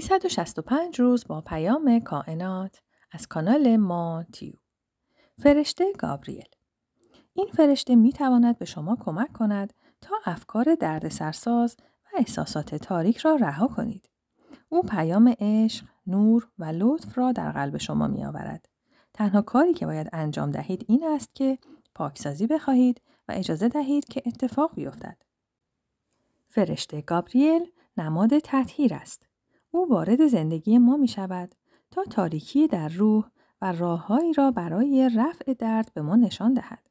365 روز با پیام کائنات از کانال ما تیو فرشته گابریل این فرشته می تواند به شما کمک کند تا افکار دردسرساز و احساسات تاریک را رها کنید. او پیام عشق، نور و لطف را در قلب شما می آورد. تنها کاری که باید انجام دهید این است که پاکسازی بخواهید و اجازه دهید که اتفاق بیفتد. فرشته گابریل نماد تطهیر است. او وارد زندگی ما می شود تا تاریکی در روح و راههایی را برای رفع درد به ما نشان دهد.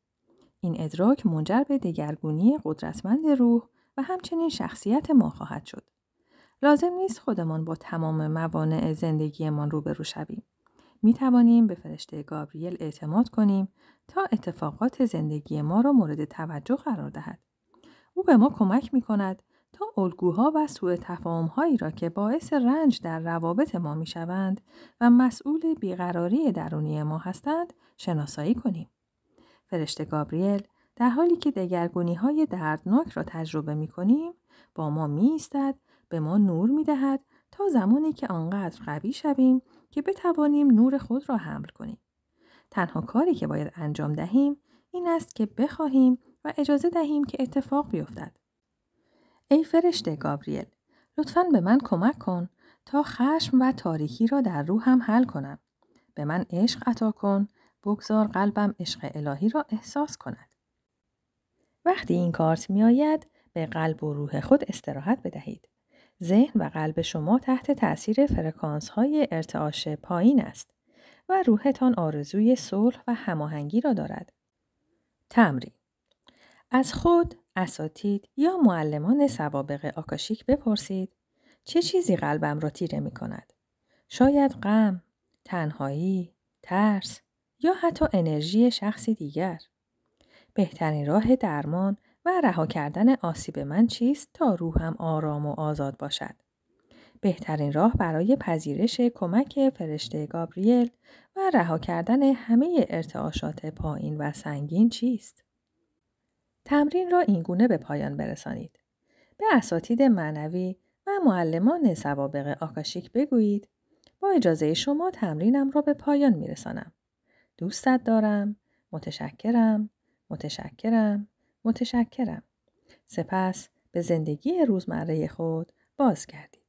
این ادراک منجر به دگرگونی قدرتمند روح و همچنین شخصیت ما خواهد شد. لازم نیست خودمان با تمام موانع زندگیمان روبرو شویم. می توانیم به فرشته گابریل اعتماد کنیم تا اتفاقات زندگی ما را مورد توجه قرار دهد. او به ما کمک می کند الگوها و سوء هایی را که باعث رنج در روابط ما می شوند و مسئول بیقراری درونی ما هستند شناسایی کنیم. فرشته گابریل در حالی که دگرگونی های دردناک را تجربه می کنیم با ما می ایستد، به ما نور می دهد تا زمانی که آنقدر قوی شویم که بتوانیم نور خود را حمل کنیم. تنها کاری که باید انجام دهیم این است که بخواهیم و اجازه دهیم که اتفاق بیفتد. ای فرشته گابریل لطفا به من کمک کن تا خشم و تاریکی را در روحم حل کنم به من عشق عطا کن بگذار قلبم عشق الهی را احساس کند وقتی این کارت میآید به قلب و روح خود استراحت بدهید ذهن و قلب شما تحت تأثیر فرکانس های ارتعاش پایین است و روحتان آرزوی صلح و هماهنگی را دارد. تمرین از خود اساتید یا معلمان سوابق آکاشیک بپرسید چه چیزی قلبم را تیره می کند؟ شاید غم، تنهایی، ترس یا حتی انرژی شخصی دیگر. بهترین راه درمان و رها کردن آسیب من چیست تا روحم آرام و آزاد باشد. بهترین راه برای پذیرش کمک فرشته گابریل و رها کردن همه ارتعاشات پایین و سنگین چیست؟ تمرین را اینگونه به پایان برسانید. به اساتید معنوی و معلمان سوابق آکاشیک بگویید با اجازه شما تمرینم را به پایان میرسانم. دوستت دارم، متشکرم، متشکرم، متشکرم. سپس به زندگی روزمره خود بازگردید.